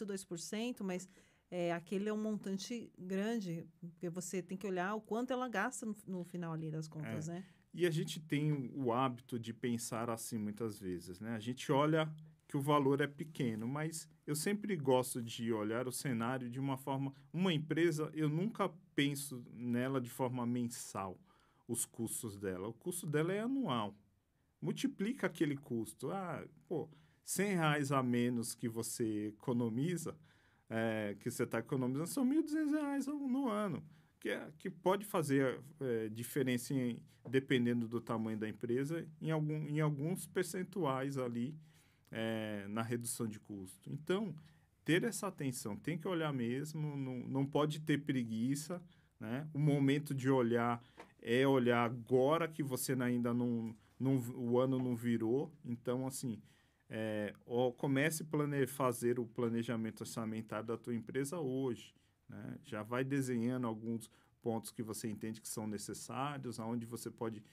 S1: 2%, mas é, aquele é um montante grande, porque você tem que olhar o quanto ela gasta no, no final ali das contas, é. né?
S2: E a gente tem o hábito de pensar assim muitas vezes, né? A gente olha que o valor é pequeno, mas eu sempre gosto de olhar o cenário de uma forma. Uma empresa, eu nunca penso nela de forma mensal, os custos dela. O custo dela é anual. Multiplica aquele custo. Ah, pô, 100 reais a menos que você economiza, é, que você está economizando, são 1.200 reais no ano. Que, é, que pode fazer é, diferença em, dependendo do tamanho da empresa, em, algum, em alguns percentuais ali é, na redução de custo. Então, ter essa atenção, tem que olhar mesmo, não, não pode ter preguiça. Né? O momento de olhar é olhar agora que você ainda não, não o ano não virou. Então, assim, é, comece a fazer o planejamento orçamentário da tua empresa hoje. Né? Já vai desenhando alguns pontos que você entende que são necessários, aonde você pode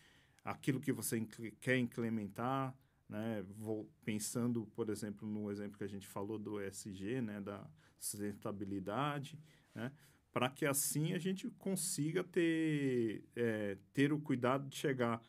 S2: aquilo que você quer implementar, né? Vou, pensando, por exemplo, no exemplo que a gente falou do ESG, né? da sustentabilidade, né? para que assim a gente consiga ter, é, ter o cuidado de chegar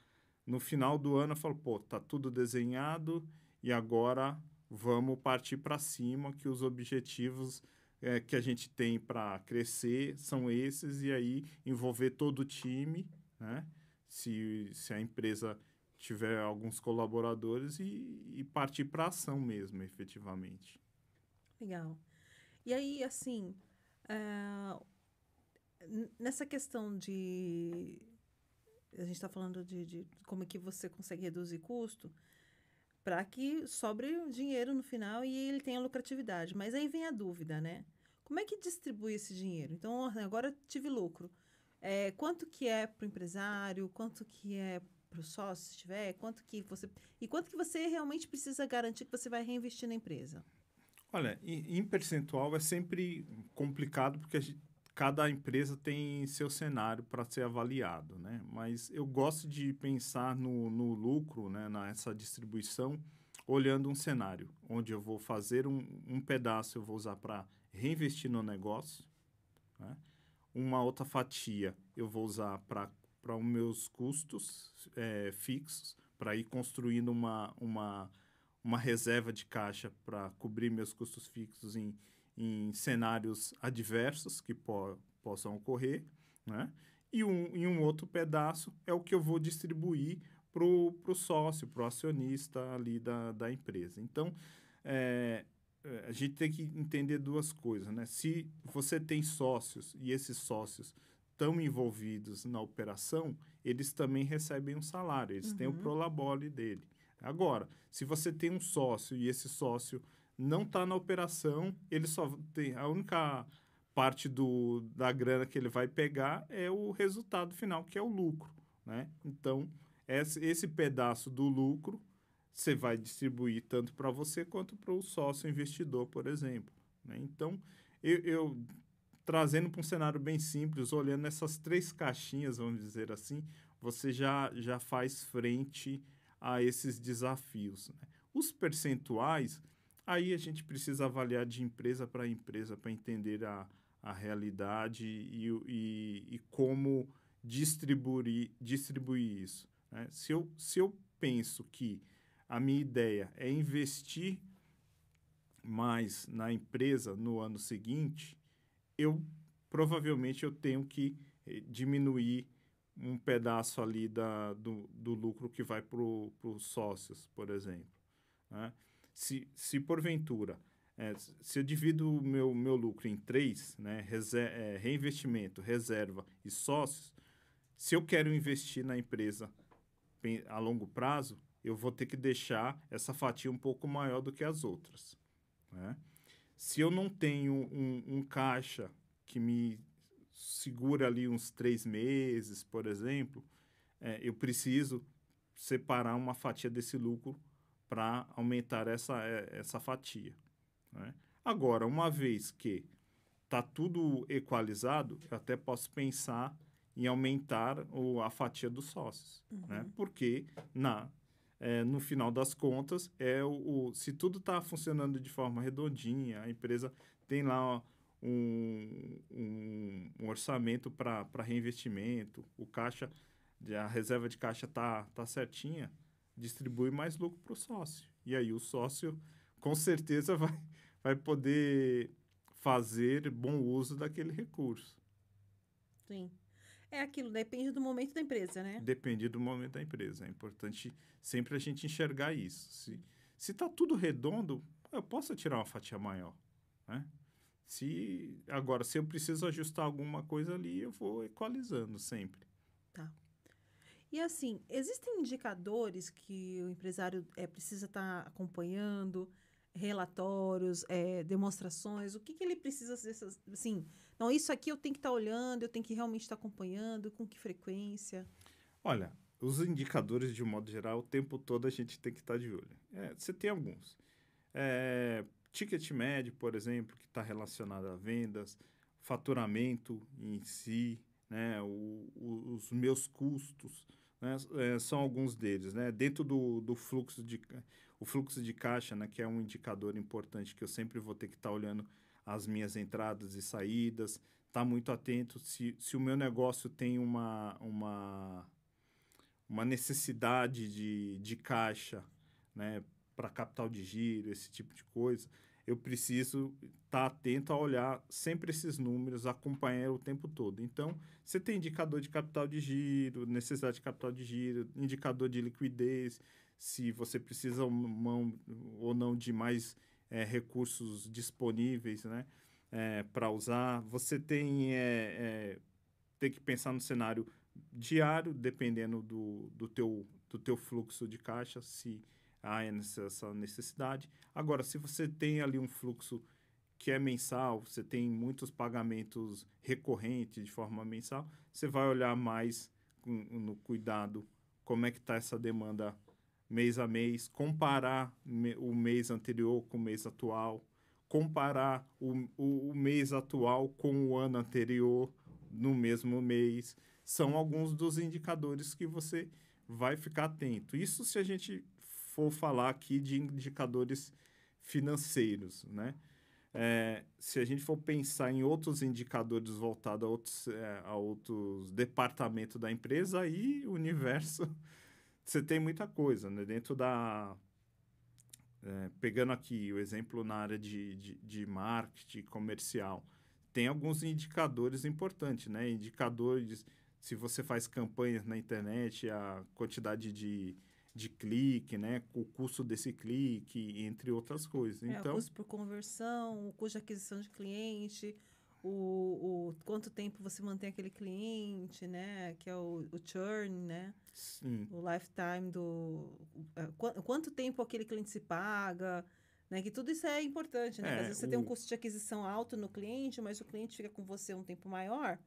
S2: no final do ano e falar, pô, tá tudo desenhado e agora vamos partir para cima que os objetivos é, que a gente tem para crescer são esses e aí envolver todo o time, né? Se, se a empresa tiver alguns colaboradores e, e partir para ação mesmo, efetivamente.
S1: Legal. E aí, assim, eh, nessa questão de. A gente está falando de, de, como é que você consegue reduzir custo para que sobre dinheiro no final e ele tenha lucratividade. Mas aí vem a dúvida, né? Como é que distribui esse dinheiro? Então, assim, agora tive lucro. É, quanto que é para o empresário? Quanto que é para o sócio, se tiver, quanto que você e quanto que você realmente precisa garantir que você vai reinvestir na empresa?
S2: Olha, em, percentual é sempre complicado porque gente, cada empresa tem seu cenário para ser avaliado, né? Mas eu gosto de pensar no, no lucro, né, nessa distribuição, olhando um cenário onde eu vou fazer um, um pedaço, eu vou usar para reinvestir no negócio, né? uma outra fatia eu vou usar para para os meus custos é, fixos, para ir construindo uma, uma, uma reserva de caixa para cobrir meus custos fixos em, em cenários adversos que po possam ocorrer, né? E um, e um outro pedaço é o que eu vou distribuir para o sócio, para o acionista ali da, da empresa. Então, é, a gente tem que entender duas coisas, né? Se você tem sócios e esses sócios estão envolvidos na operação, eles também recebem um salário, eles uhum. têm o uhum. prolabore dele. Agora, se você tem um sócio e esse sócio não está na operação, ele só tem a única parte do, da grana que ele vai pegar é o resultado final, que é o lucro, né? Então, esse, esse pedaço do lucro você vai distribuir tanto para você quanto para o sócio investidor, por exemplo. Né? Então, eu, eu trazendo para um cenário bem simples, olhando essas três caixinhas, vamos dizer assim, você já, já faz frente a esses desafios. Né? Os percentuais, aí a gente precisa avaliar de empresa para empresa para entender a, a realidade e, e, e como distribuir, distribuir isso. Né? Se, eu, se eu penso que a minha ideia é investir mais na empresa no ano seguinte, eu provavelmente eu tenho que eh, diminuir um pedaço ali da, do, do lucro que vai para os sócios, por exemplo. Né? Se, se porventura, é, se eu divido o meu, meu lucro em três, né, reser, é, eh, reinvestimento, reserva e sócios, se eu quero investir na empresa a longo prazo, eu vou ter que deixar essa fatia um pouco maior do que as outras. Né? se eu não tenho um, um caixa que me segura ali uns três meses, por exemplo, é, eu preciso separar uma fatia desse lucro para aumentar essa, é, essa fatia. Né? Agora, uma vez que está tudo equalizado, eu até posso pensar em aumentar o, a fatia dos sócios, né? uhum. né? porque na é, no final das contas, é o, o se tudo está funcionando de forma redondinha, a empresa tem lá um, um, um orçamento para reinvestimento, o caixa, a reserva de caixa está tá certinha, distribui mais lucro para o sócio. E aí o sócio, com certeza, vai, vai poder fazer bom uso daquele recurso.
S1: Sim. É aquilo, depende do momento da empresa, né?
S2: Depende do momento da empresa. É importante sempre a gente enxergar isso. Se se está tudo redondo, eu posso tirar uma fatia maior, né? Se agora se eu preciso ajustar alguma coisa ali, eu vou equalizando sempre.
S1: Tá. E assim, existem indicadores que o empresário é, precisa estar tá acompanhando relatórios, é, demonstrações, o que, que ele precisa ser, assim, não, isso aqui eu tenho que estar tá olhando, eu tenho que realmente estar tá acompanhando, com que frequência?
S2: Olha, os indicadores, de modo geral, o tempo todo a gente tem que estar tá de olho. É, você tem alguns. É, ticket médio, por exemplo, que está relacionado a vendas, faturamento em si, né, o, o, os meus custos, né, eh, são alguns deles. Né, dentro do, do fluxo de o fluxo de caixa, né, que é um indicador importante que eu sempre vou ter que estar tá olhando as minhas entradas e saídas, estar tá muito atento se, se o meu negócio tem uma, uma, uma necessidade de, de caixa né, para capital de giro, esse tipo de coisa. Eu preciso estar tá atento a olhar sempre esses números, acompanhar o tempo todo. Então, você tem indicador de capital de giro, necessidade de capital de giro, indicador de liquidez, se você precisa ou não de mais é, recursos disponíveis né, é, eh, para usar. Você tem, é, tem que pensar no cenário diário, dependendo do, do, teu, do teu fluxo de caixa, se há essa necessidade. Agora, se você tem ali um fluxo que é mensal, você tem muitos pagamentos recorrentes de forma mensal, você vai olhar mais no cuidado como é que está essa demanda mês a mês, comparar o mês anterior com o mês atual, comparar o, o, o mês atual com o ano anterior no mesmo mês. São alguns dos indicadores que você vai ficar atento. Isso se a gente for falar aqui de indicadores financeiros, né? É, se a gente for pensar em outros indicadores voltados a outros, é, a outros departamentos da empresa, aí o universo você tem muita coisa, né? Dentro da... É, pegando aqui o exemplo na área de, de, de marketing comercial, tem alguns indicadores importantes, né? Indicadores, se você faz campanhas na internet, a quantidade de, de clique, né? O custo desse clique, entre outras coisas. É, então, o custo
S1: por conversão, o custo de aquisição de cliente, o, o quanto tempo você mantém aquele cliente, né? Que é o, o churn, né?
S2: Sim. O
S1: lifetime do. É, Qu quanto tempo aquele cliente se paga. Né? Que tudo isso é importante, né? É, às vezes você o... tem um custo de aquisição alto no cliente, mas o cliente fica com você um tempo maior.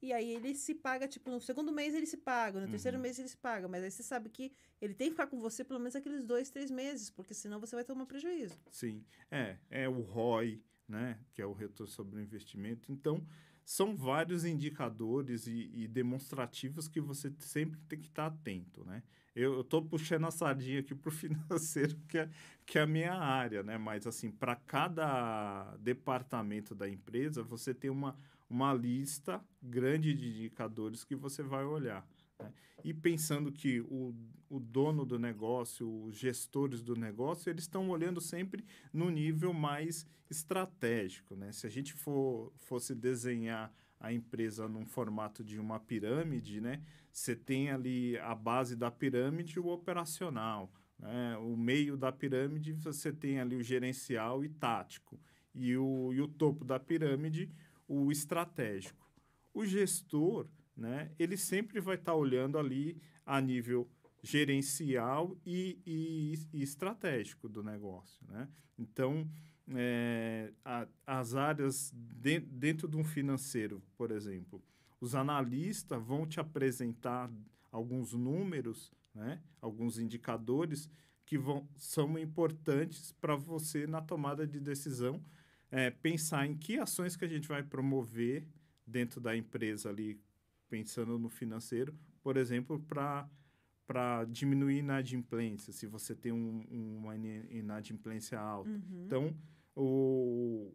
S1: E aí ele se paga, tipo, no segundo mês ele se paga, no uhum. terceiro mês ele se paga. Mas aí você sabe que ele tem que ficar com você pelo menos aqueles dois, três meses, porque senão você vai tomar prejuízo.
S2: Sim. É, é o ROI né, que é o retorno sobre o investimento. Então, são vários indicadores e, e demonstrativos que você sempre tem que estar atento, né? Eu estou puxando a sardinha aqui para o financeiro, que é, que é a minha área, né? Mas, assim, para cada departamento da empresa, você tem uma, uma lista grande de indicadores que você vai olhar. Né? E pensando que o, o dono do negócio, os gestores do negócio, eles estão olhando sempre no nível mais estratégico. Né? Se a gente for, fosse desenhar a empresa num formato de uma pirâmide, né? você tem ali a base da pirâmide, o operacional. Né? O meio da pirâmide, você tem ali o gerencial e tático. E o, e o topo da pirâmide, o estratégico. O gestor, né, ele sempre vai estar tá olhando ali a nível gerencial e, e, e estratégico do negócio. Né? Então, é, a, as áreas de, dentro de um financeiro, por exemplo, os analistas vão te apresentar alguns números, né, alguns indicadores que vão, são importantes para você na tomada de decisão é, pensar em que ações que a gente vai promover dentro da empresa ali pensando no financeiro, por exemplo, para para diminuir inadimplência, se você tem um, uma inadimplência alta. Uhum. Então, o,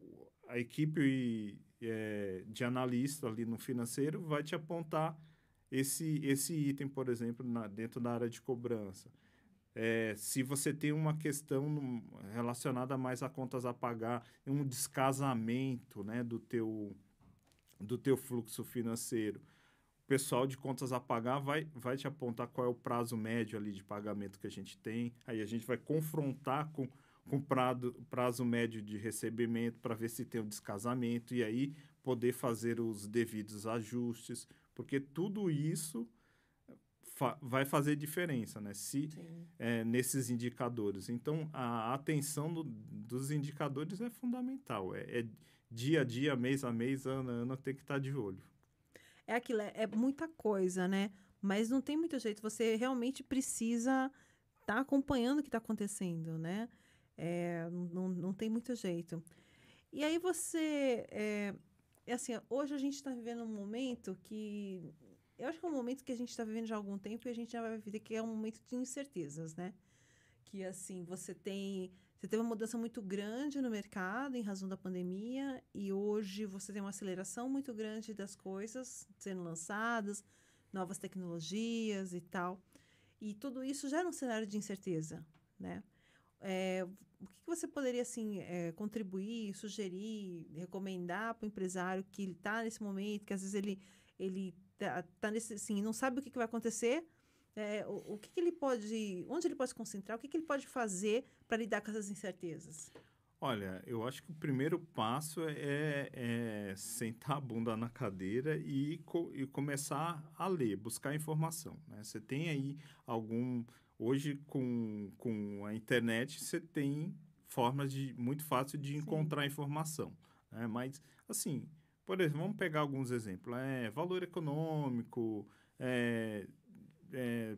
S2: a equipe é, de analista ali no financeiro vai te apontar esse, esse item, por exemplo, na, dentro da área de cobrança. É, se você tem uma questão relacionada mais a contas a pagar, um descasamento né, do, teu, do teu fluxo financeiro, pessoal de contas a pagar vai, vai te apontar qual é o prazo médio ali de pagamento que a gente tem. Aí a gente vai confrontar com com prazo, prazo médio de recebimento para ver se tem um descasamento e aí poder fazer os devidos ajustes, porque tudo isso fa vai fazer diferença né? se, é, nesses indicadores. Então, a atenção do, dos indicadores é fundamental. É, é, dia a dia, mês a mês, ano a ano, tem que estar tá de olho
S1: é aquilo, é, é muita coisa, né? Mas não tem muito jeito, você realmente precisa estar tá acompanhando o que está acontecendo, né? É, não, não tem muito jeito. E aí você. É, é assim, hoje a gente está vivendo um momento que. Eu acho que é um momento que a gente está vivendo já há algum tempo e a gente já vai viver que é um momento de incertezas, né? Que assim, você tem você teve uma mudança muito grande no mercado em razão da pandemia e hoje você tem uma aceleração muito grande das coisas sendo lançadas, novas tecnologias e tal. E tudo isso gera um cenário de incerteza, né? É, o que você poderia assim é, contribuir, sugerir, recomendar para o empresário que está nesse momento, que às vezes ele ele tá, tá nesse assim, não sabe o que, que vai acontecer, é, o, o que, que, ele pode, onde ele pode se concentrar, o que, que ele pode fazer para lidar com essas incertezas?
S2: Olha, eu acho que o primeiro passo é, é, é sentar a bunda na cadeira e, co e começar a ler, buscar informação. Né? Você tem aí algum. Hoje, com, com a internet, você tem formas de, muito fácil de encontrar Sim. informação. Né? Mas, assim, por exemplo, vamos pegar alguns exemplos. É, valor econômico, é, é,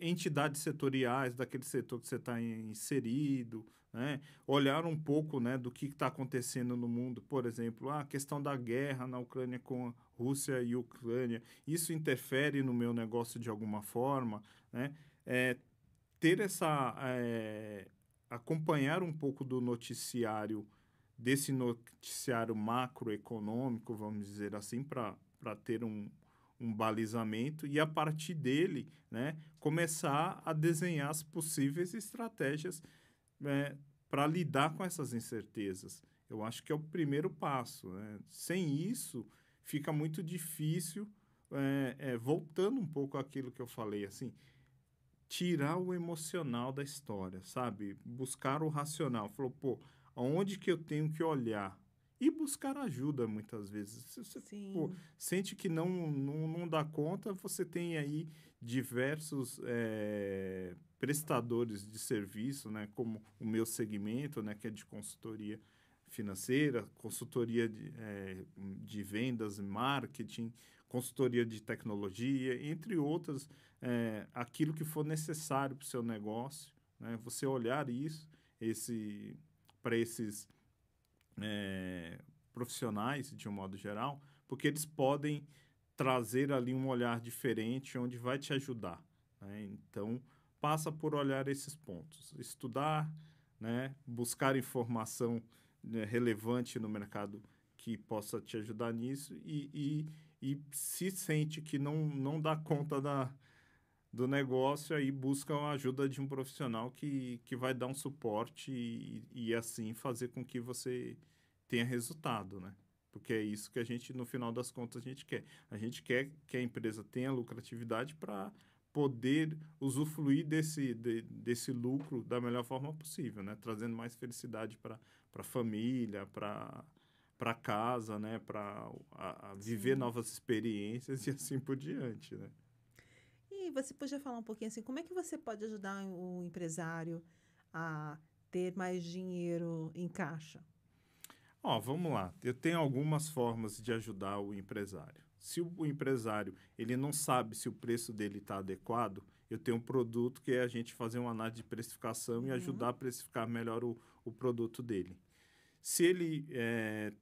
S2: entidades setoriais daquele setor que você está inserido, né? olhar um pouco né, do que está acontecendo no mundo, por exemplo, a questão da guerra na Ucrânia com a Rússia e a Ucrânia, isso interfere no meu negócio de alguma forma, né? É, ter essa é, acompanhar um pouco do noticiário desse noticiário macroeconômico, vamos dizer assim, para ter um, um balizamento e a partir dele né, começar a desenhar as possíveis estratégias né, para lidar com essas incertezas. Eu acho que é o primeiro passo. Né? Sem isso, fica muito difícil, é, é, voltando um pouco àquilo que eu falei, assim, tirar o emocional da história, sabe? Buscar o racional. Falou, pô, aonde que eu tenho que olhar? e buscar ajuda muitas vezes. Se você pô, sente que não, não, não, dá conta, você tem aí diversos é, prestadores de serviço, né, como o meu segmento, né, que é de consultoria financeira, consultoria de, é, de vendas, marketing, consultoria de tecnologia, entre outras, é, aquilo que for necessário para o seu negócio. Né, você olhar isso, esse para esses é, profissionais, de um modo geral, porque eles podem trazer ali um olhar diferente onde vai te ajudar. Né? Então, passa por olhar esses pontos. Estudar, né? buscar informação né, relevante no mercado que possa te ajudar nisso e, e, e se sente que não, não dá conta da, do negócio, aí buscam a ajuda de um profissional que, que vai dar um suporte e, e assim fazer com que você tenha resultado, né? Porque é isso que a gente, no final das contas, a gente quer. A gente quer que a empresa tenha lucratividade para poder usufruir desse, de, desse lucro da melhor forma possível, né? Trazendo mais felicidade para a família, para para casa, né, para viver novas experiências e assim por diante, né?
S1: você podia falar um pouquinho assim, como é que você pode ajudar o empresário a ter mais dinheiro em caixa? Ó, oh, vamos lá.
S2: Eu tenho algumas formas de ajudar o empresário. Se o empresário ele não sabe se o preço dele está adequado, eu tenho um produto que é a gente fazer uma análise de precificação uhum. e ajudar a precificar melhor o, o produto dele. Se ele está é,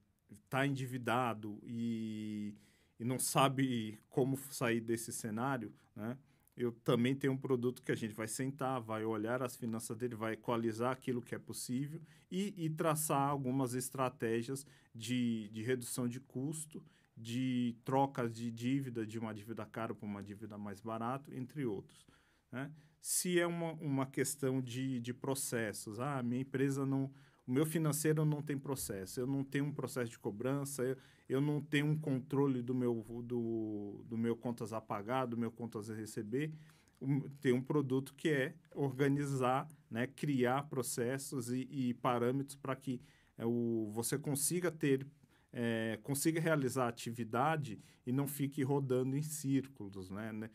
S2: tá endividado e, e não sabe como sair desse cenário, né? eu também tenho um produto que a gente vai sentar, vai olhar as finanças dele, vai equalizar aquilo que é possível e, e traçar algumas estratégias de, de redução de custo, de trocas de dívida, de uma dívida cara para uma dívida mais barata, entre outros. Né? Se é uma, uma questão de, de processos, ah, minha empresa não, o meu financeiro não tem processo, eu não tenho um processo de cobrança, eu, eu não tenho um controle do meu, do, do meu contas a pagar, do meu contas a receber. Um, tem um produto que é organizar, né, criar processos e, e parâmetros para que é, o, você consiga ter, é, consiga realizar atividade e não fique rodando em círculos né, né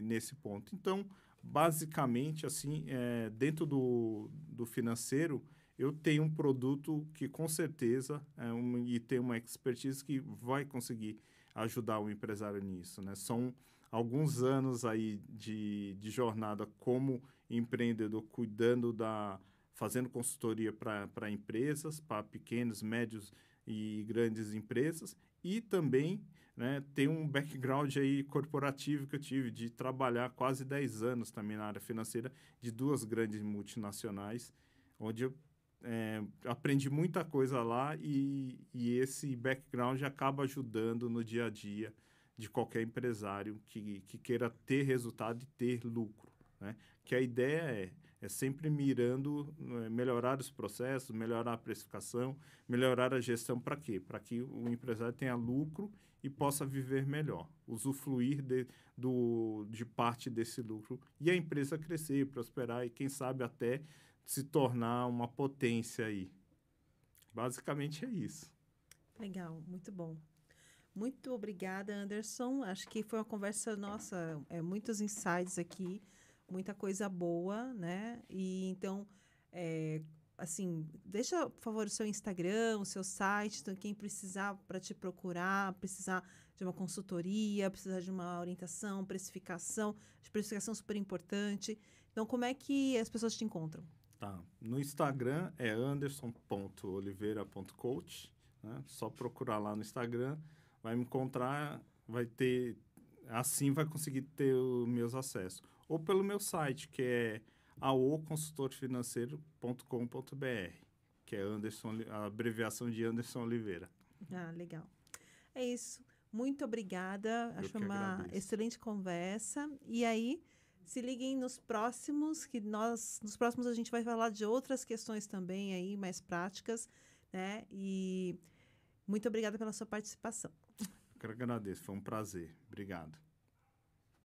S2: nesse ponto. Então, basicamente, assim, é, dentro do, do financeiro, eu tenho um produto que com certeza é um, e tem uma expertise que vai conseguir ajudar o empresário nisso, né? São alguns anos aí de, de jornada como empreendedor cuidando da fazendo consultoria para empresas, para pequenos, médios e grandes empresas e também né, tem um background aí corporativo que eu tive de trabalhar quase 10 anos também na área financeira de duas grandes multinacionais, onde eu é, aprendi muita coisa lá e, e, esse background acaba ajudando no dia a dia de qualquer empresário que, que queira ter resultado e ter lucro. Né? Que a ideia é, é sempre mirando né, melhorar os processos, melhorar a precificação, melhorar a gestão para quê? Para que o empresário tenha lucro e possa viver melhor, usufruir de, do, de parte desse lucro e a empresa crescer, prosperar e quem sabe até se tornar uma potência aí. Basicamente é isso.
S1: Legal, muito bom. Muito obrigada, Anderson. Acho que foi uma conversa nossa, é, muitos insights aqui, muita coisa boa, né? E então, é, assim, deixa, por favor, o seu Instagram, o seu site, então, quem precisar para te procurar, precisar de uma consultoria, precisar de uma orientação, precificação, de precificação super importante. Então, como é que as pessoas te encontram?
S2: Tá. No Instagram é anderson.oliveira.coach. Né? Só procurar lá no Instagram, vai me encontrar, vai ter. Assim vai conseguir ter os meus acessos. Ou pelo meu site, que é aoconsultorfinanceiro.com.br, que é Anderson, a abreviação de Anderson Oliveira.
S1: Ah, legal. É isso. Muito obrigada. Eu Acho uma agradeço. excelente conversa. E aí. Se liguem nos próximos, que nós nos próximos a gente vai falar de outras questões também aí mais práticas, né? E muito obrigada pela sua participação.
S2: Eu quero agradecer, foi um prazer. Obrigado.